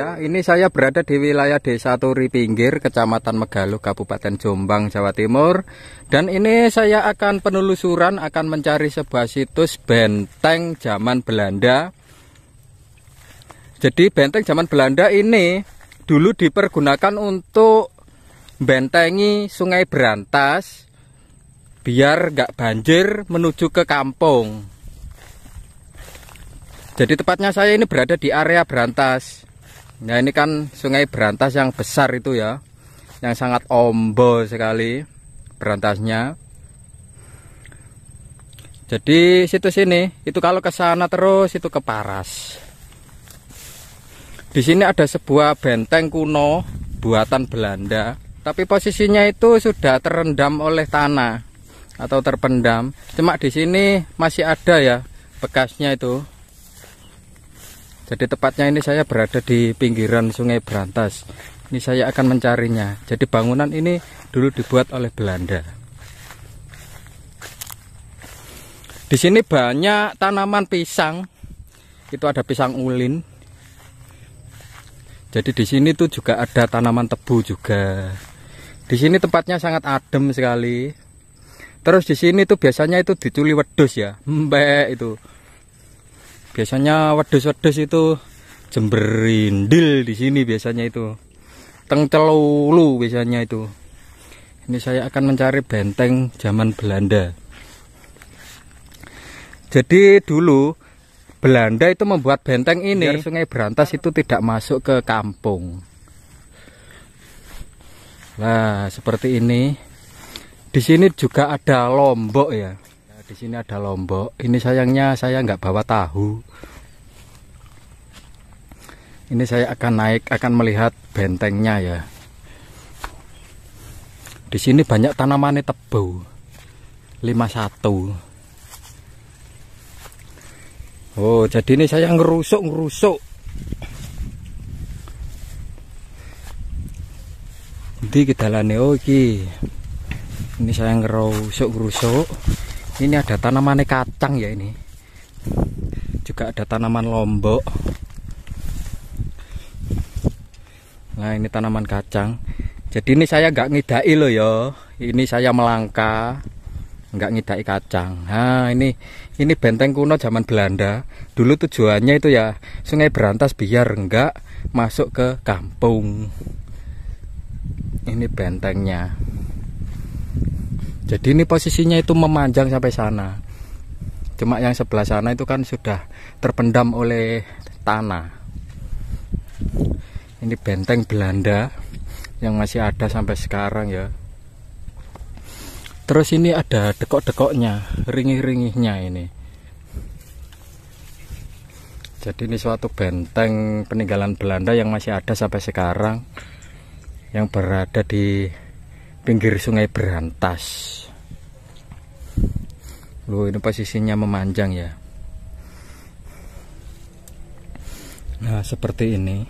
ya, ini saya berada di wilayah Desa Turi Pinggir, Kecamatan Megaluh, Kabupaten Jombang, Jawa Timur. Dan ini saya akan penelusuran, akan mencari sebuah situs benteng zaman Belanda. Jadi benteng zaman Belanda ini dulu dipergunakan untuk bentengi Sungai Berantas biar gak banjir menuju ke kampung. Jadi tepatnya saya ini berada di area Berantas. Nah ini kan sungai berantas yang besar itu ya Yang sangat ombo sekali berantasnya Jadi situ sini itu kalau ke sana terus itu ke Paras Di sini ada sebuah benteng kuno buatan Belanda Tapi posisinya itu sudah terendam oleh tanah atau terpendam Cuma di sini masih ada ya bekasnya itu jadi tepatnya ini saya berada di pinggiran Sungai Brantas Ini saya akan mencarinya. Jadi bangunan ini dulu dibuat oleh Belanda. Di sini banyak tanaman pisang. Itu ada pisang ulin. Jadi di sini tuh juga ada tanaman tebu juga. Di sini tempatnya sangat adem sekali. Terus di sini tuh biasanya itu diculi wedus ya, mbek itu biasanya wedus-wedus itu jemberindil di sini biasanya itu tengcelulu biasanya itu ini saya akan mencari benteng zaman Belanda jadi dulu Belanda itu membuat benteng ini Biar sungai Berantas itu tidak masuk ke kampung nah seperti ini di sini juga ada lombok ya di sini ada lombok. Ini sayangnya saya nggak bawa tahu. Ini saya akan naik, akan melihat bentengnya ya. Di sini banyak tanaman tebu. 51. Oh, jadi ini saya ngerusuk-ngerusuk. Di kita lani, oke. Oh, ini saya ngerusuk-ngerusuk ini ada tanaman kacang ya ini juga ada tanaman lombok nah ini tanaman kacang jadi ini saya nggak ngidai loh ya ini saya melangkah nggak ngidai kacang nah ini ini benteng kuno zaman Belanda dulu tujuannya itu ya sungai berantas biar enggak masuk ke kampung ini bentengnya jadi ini posisinya itu memanjang sampai sana cuma yang sebelah sana itu kan sudah terpendam oleh tanah ini benteng Belanda yang masih ada sampai sekarang ya terus ini ada dekok-dekoknya ringih-ringihnya ini jadi ini suatu benteng peninggalan Belanda yang masih ada sampai sekarang yang berada di pinggir sungai berantas Loh ini posisinya memanjang ya Nah seperti ini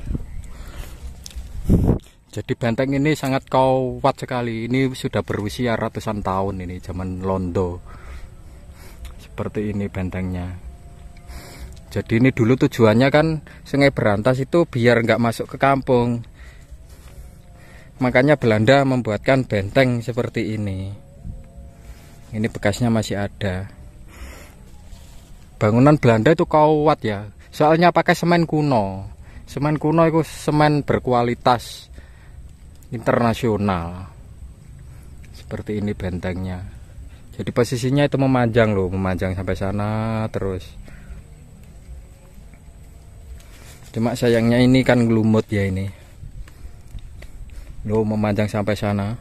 Jadi benteng ini sangat kuat sekali Ini sudah berusia ratusan tahun ini Zaman Londo Seperti ini bentengnya Jadi ini dulu tujuannya kan Sungai Berantas itu biar nggak masuk ke kampung makanya Belanda membuatkan benteng seperti ini ini bekasnya masih ada bangunan Belanda itu kawat ya soalnya pakai semen kuno semen kuno itu semen berkualitas internasional seperti ini bentengnya jadi posisinya itu memanjang loh memanjang sampai sana terus cuma sayangnya ini kan gelumut ya ini lo memanjang sampai sana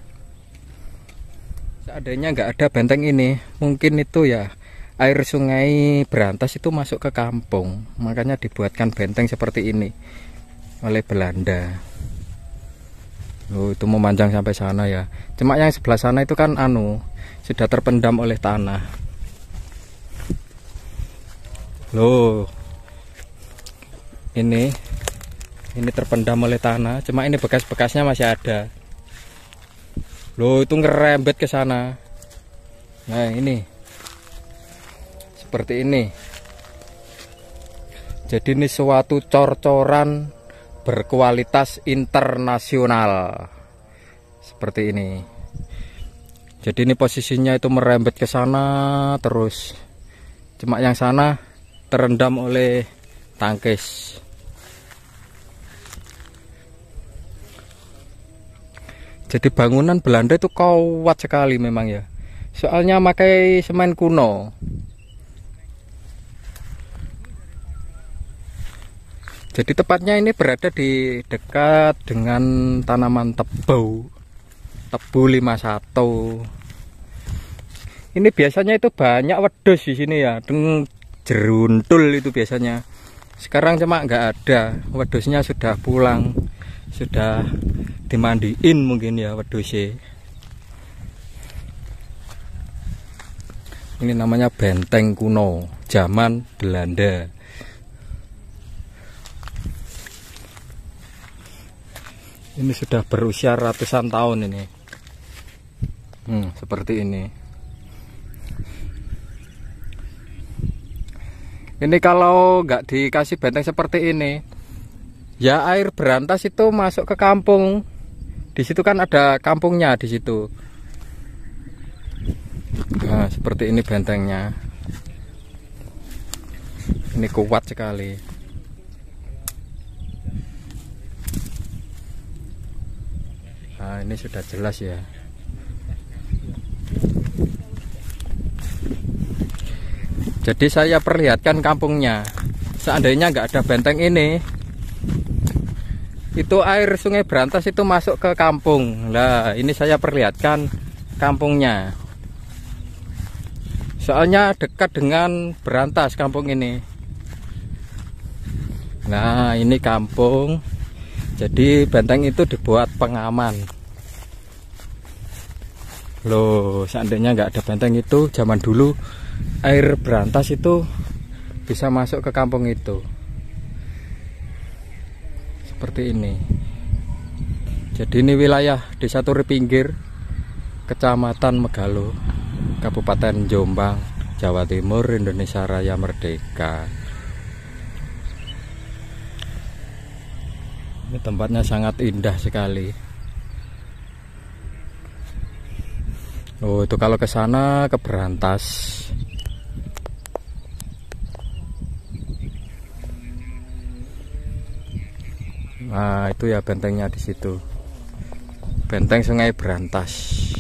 seadanya nggak ada benteng ini mungkin itu ya air sungai berantas itu masuk ke kampung makanya dibuatkan benteng seperti ini oleh Belanda lo itu memanjang sampai sana ya cuma yang sebelah sana itu kan anu sudah terpendam oleh tanah loh ini ini terpendam oleh tanah cuma ini bekas-bekasnya masih ada loh itu ngerembet ke sana nah ini seperti ini jadi ini suatu cor-coran berkualitas internasional seperti ini jadi ini posisinya itu merembet ke sana terus cuma yang sana terendam oleh tangkis jadi bangunan Belanda itu kuat sekali memang ya soalnya pakai semen kuno jadi tepatnya ini berada di dekat dengan tanaman tebu tebu 51 ini biasanya itu banyak wedus di sini ya dengan jeruntul itu biasanya sekarang cuma nggak ada wedusnya sudah pulang sudah dimandiin mungkin ya wedusnya ini namanya benteng kuno zaman Belanda ini sudah berusia ratusan tahun ini hmm, seperti ini ini kalau nggak dikasih benteng seperti ini ya air berantas itu masuk ke kampung di situ kan ada kampungnya di situ nah seperti ini bentengnya ini kuat sekali nah ini sudah jelas ya jadi saya perlihatkan kampungnya seandainya nggak ada benteng ini itu air sungai Berantas itu masuk ke kampung nah ini saya perlihatkan kampungnya soalnya dekat dengan Berantas kampung ini nah ini kampung jadi benteng itu dibuat pengaman loh seandainya nggak ada benteng itu zaman dulu air Berantas itu bisa masuk ke kampung itu seperti ini jadi ini wilayah desa Turi Pinggir Kecamatan Megalo Kabupaten Jombang Jawa Timur Indonesia Raya Merdeka ini tempatnya sangat indah sekali Oh itu kalau ke sana ke Berantas Nah, itu ya bentengnya di situ. Benteng Sungai Berantas.